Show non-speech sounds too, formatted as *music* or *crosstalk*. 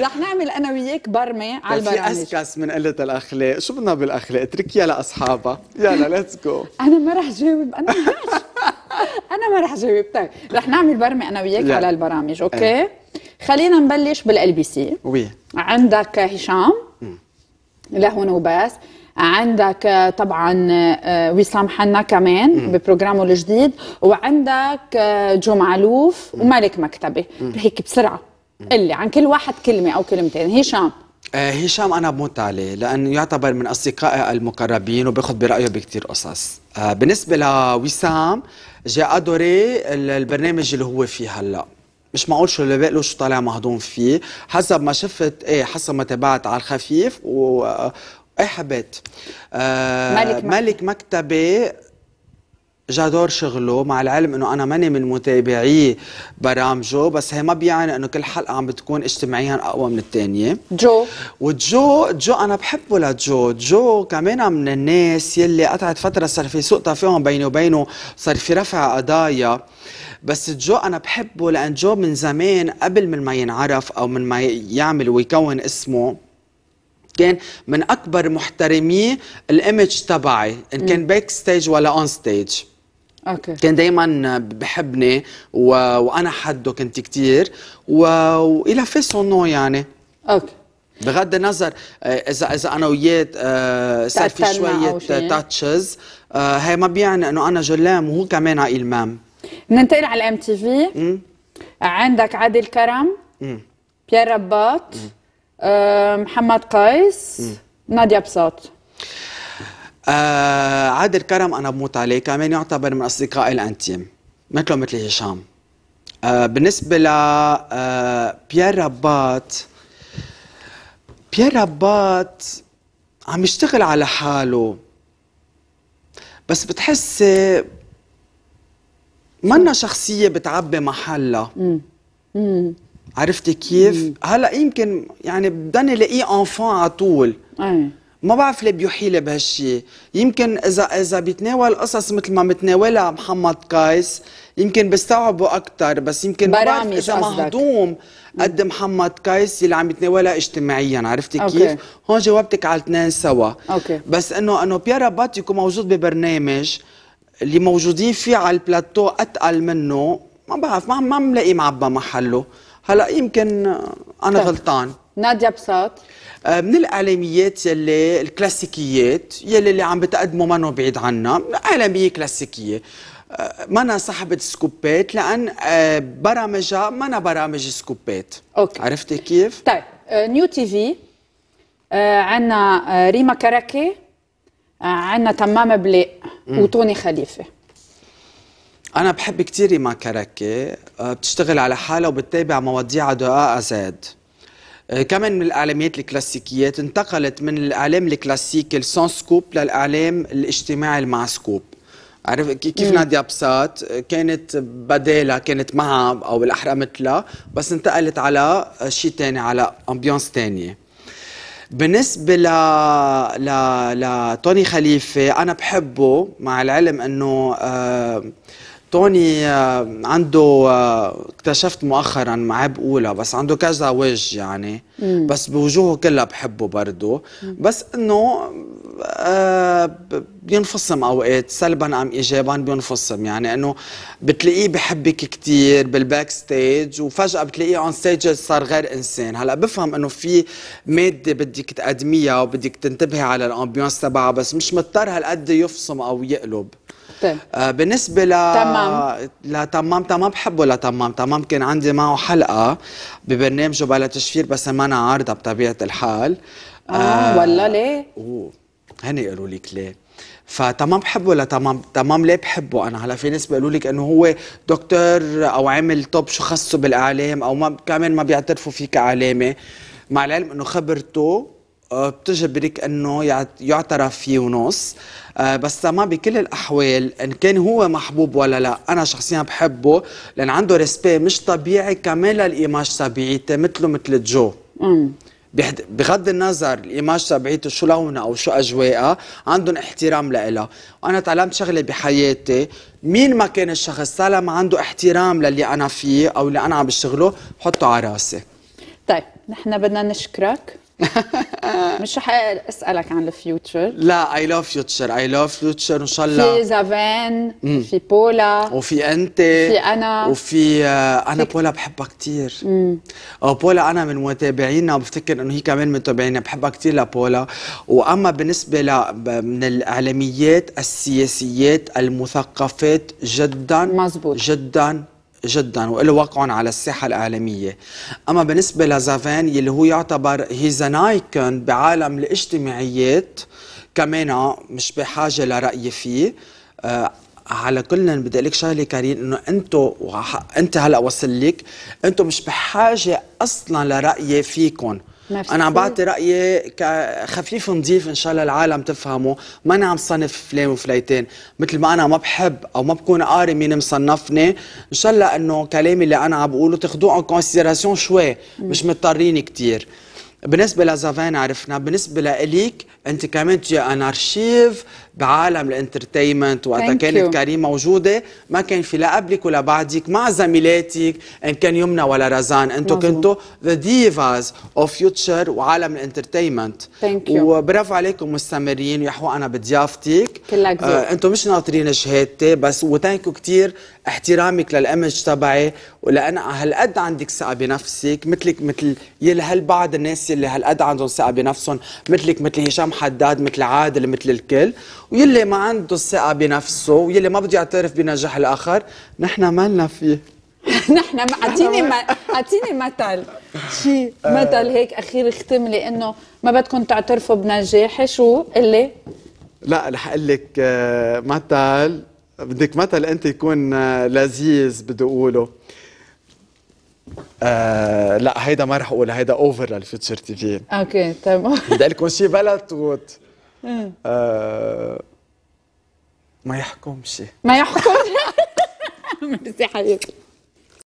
رح نعمل انا وياك برمه على البرامج في اسكس من قله الاخلاق شو بدنا بالاخلاق اتركيها لاصحابها يلا ليتس جو *laughs* انا ما رح جاوب انا *laughs* انا ما رح جاوب طيب رح نعمل برمه انا وياك على البرامج إيه. اوكي خلينا نبلش بالال بي سي وي عندك هشام لهون وبس عندك آه، طبعا آه، وسام حنا كمان ببروجرامه الجديد وعندك آه، جو معلوف ومالك مكتبه هيك بسرعه قل لي عن كل واحد كلمه او كلمتين هشام آه، هشام انا بموت عليه لانه يعتبر من اصدقائي المقربين وباخذ برايه بكثير قصص آه، بالنسبه لوسام جاء ادوري البرنامج اللي هو فيه هلا مش معقول شو اللي بقله شو طالع مهضوم فيه حسب ما شفت ايه حسب ما تابعت على الخفيف و آه، ايه حبيت آه ملك مكتبه جادور شغله مع العلم انه انا ماني من متابعي برامجه بس هي ما بيعني انه كل حلقه عم بتكون اجتماعيا اقوى من الثانيه جو وجو جو انا بحبه لجو جو كمان من الناس يلي قطعت فتره صار في سوء تفاهم بيني وبينه صار في رفع قضايا بس جو انا بحبه لان جو من زمان قبل من ما ينعرف او من ما يعمل ويكون اسمه كان من اكبر محترمي الايمج تبعي ان كان باك ستيج ولا اون ستيج أوكي. كان دائما بحبني و... وانا حده كنت كثير و... والى في نو يعني اوكي بغض النظر آه، اذا اذا انا وياه آه، صار في شويه تاتشز آه، هي ما بيعني انه انا جلام وهو كمان عائل مام ننتقل على الام تي في عندك عادل كرم بيير رباط محمد قيس ناديه بساط آه عادل كرم انا بموت عليه كمان يعتبر من اصدقائي الانتيم مثله مثل هشام آه بالنسبه ل آه، بيير رباط بيير رباط عم يشتغل على حاله بس بتحس منا شخصية بتعبي محلها عرفتي كيف؟ مم. هلا يمكن يعني بدنا نلاقيه انفون على طول ايه. ما بعرف ليه بيحيلي بهالشيء يمكن اذا اذا بيتناول قصص مثل ما متناولها محمد قيس يمكن بستوعبه اكثر بس يمكن برامج اذا مهضوم قد محمد قيس اللي عم يتناولها اجتماعيا عرفتي كيف؟ أوكي. هون جاوبتك على الاثنين سوا أوكي. بس انه انه بيارا بات يكون موجود ببرنامج اللي موجودين فيه على البلاتو اتقل منه ما بعرف ما ما ملاقي معبى محله هلا يمكن انا طيب. غلطان نادية بساط آه، من الاعلاميات يلي الكلاسيكيات يلي اللي عم بتقدموا منه بعيد عنا اعلاميه كلاسيكيه آه، مانا صاحبة سكوبات لأن آه، برامجها مانا برامج سكوبات أوكي. عرفتي كيف؟ طيب نيو تي في عندنا ريما كراكي عندنا تمام بلي وتوني خليفه انا بحب كثير ريما كراكي بتشتغل على حالها وبتتابع مواضيع دقائق زاد آه، كمان من الاعلاميات الكلاسيكيات انتقلت من الاعلام الكلاسيكي السون سكوب للاعلام الاجتماعي المع سكوب عرف كيف نادي ابسات كانت بدالها كانت معها او بالاحرى مثلها بس انتقلت على شيء ثاني على امبيونس ثانيه بالنسبه ل ل لتوني خليفه انا بحبه مع العلم انه آه توني آه، عنده آه، اكتشفت مؤخرا معاه بقولها بس عنده كذا وجه يعني بس بوجوهه كلها بحبه برضه بس انه آه، بينفصم اوقات سلبا ام ايجابا بينفصم يعني انه بتلاقيه بحبك كثير بالباك ستيج وفجاه بتلاقيه اون ستيج صار غير انسان هلا بفهم انه في ماده بدك تقدميها وبدك تنتبهي على الامبيونس تبعها بس مش مضطر هالقد يفصم او يقلب طيب. آه بالنسبه ل تمام لتمام تمام بحبه لتمام تمام كان عندي معه حلقه ببرنامجه بلا تشفير بس ما انا عارضه بطبيعه الحال اه, آه والله ليه؟ أوه. هني قالوا لك ليه فتمام بحبه ولا تمام تمام ليه بحبه انا هلا في ناس بيقولوا لك انه هو دكتور او عامل طب شو خصه بالاعلام او ما كمان ما بيعترفوا فيه كاعلامي مع العلم انه خبرته آه، بتجبرك انه يعترف فيه ونص آه، بس ما بكل الاحوال ان كان هو محبوب ولا لا انا شخصيا بحبه لان عنده ريسبي مش طبيعي كمان الايماج تبعيته مثله مثل جو بغض النظر الايماج تبعيته شو لونها او شو اجواءها عندهم احترام لها وانا تعلمت شغله بحياتي مين ما كان الشخص طالما عنده احترام للي انا فيه او اللي انا عم بشتغله بحطه على راسي طيب نحن بدنا نشكرك مش رح اسالك عن الفيوتشر لا اي لاف فيوتشر اي لاف فيوتشر ان شاء الله في زافان في بولا وفي انت في انا وفي آه، انا بولا بحبها كثير بولا انا من متابعينا وبفتكر انه هي كمان من متابعينا بحبها كثير لبولا واما بالنسبه ل من الاعلاميات السياسيات المثقفات جدا مزبوط جدا جدا وله وقعهم على الساحه الاعلاميه اما بالنسبه لزافان يلي هو يعتبر هيز ان ايكون بعالم الاجتماعيات كمان مش بحاجه لرأي فيه آه على كل بدي اقول لك شغله كريم انه انتم انت هلا وصل لك انتم مش بحاجه اصلا لرأي فيكم انا عم بعطي رايي خفيف نظيف ان شاء الله العالم تفهمه ما انا عم صنف فلان وفليتين مثل ما انا ما بحب او ما بكون قاري مين مصنفني ان شاء الله انه كلامي اللي انا عم بقوله تاخذوه ان كونسيدراسيون شوي مش مضطرين كثير بالنسبه لزافان عرفنا بالنسبه لإليك انت كمان تي ان ارشيف بعالم الانترتينمنت وقتها كانت كريم موجوده ما كان في لا قبلك ولا بعدك مع زميلاتك ان كان يمنى ولا رزان انتم كنتوا ذا ديفاز اوف فيوتشر وعالم الانترتينمنت وبرافو عليكم مستمرين يا انا بضيافتك آه انتم مش ناطرين شهادتي بس وثانكو كثير احترامك للامج تبعي ولان هالقد عندك ثقه بنفسك مثلك مثل يلي هالبعض الناس اللي هالقد عندهم ثقه بنفسهم مثلك مثل هشام حداد مثل عادل مثل الكل ويلي ما عنده الثقه بنفسه ويلي ما بده يعترف بنجاح الاخر نحن مالنا فيه *laughs* نحن اعطيني *laughs* اعطيني مثل شيء مثل هيك اخير اختم لي انه ما بدكم تعترفوا بنجاحي شو اللي لا رح اقول لك آه، مثل بدك مثل انت يكون آه، لذيذ بدي اقوله آه لا هيدا ما رح اقول هيدا اوفر للفيوتشر تي في اوكي تمام بدي اقول لكم شيء بلا توت آه ما يحكمش ما يحكمش *laughs* ميرسي حبيبي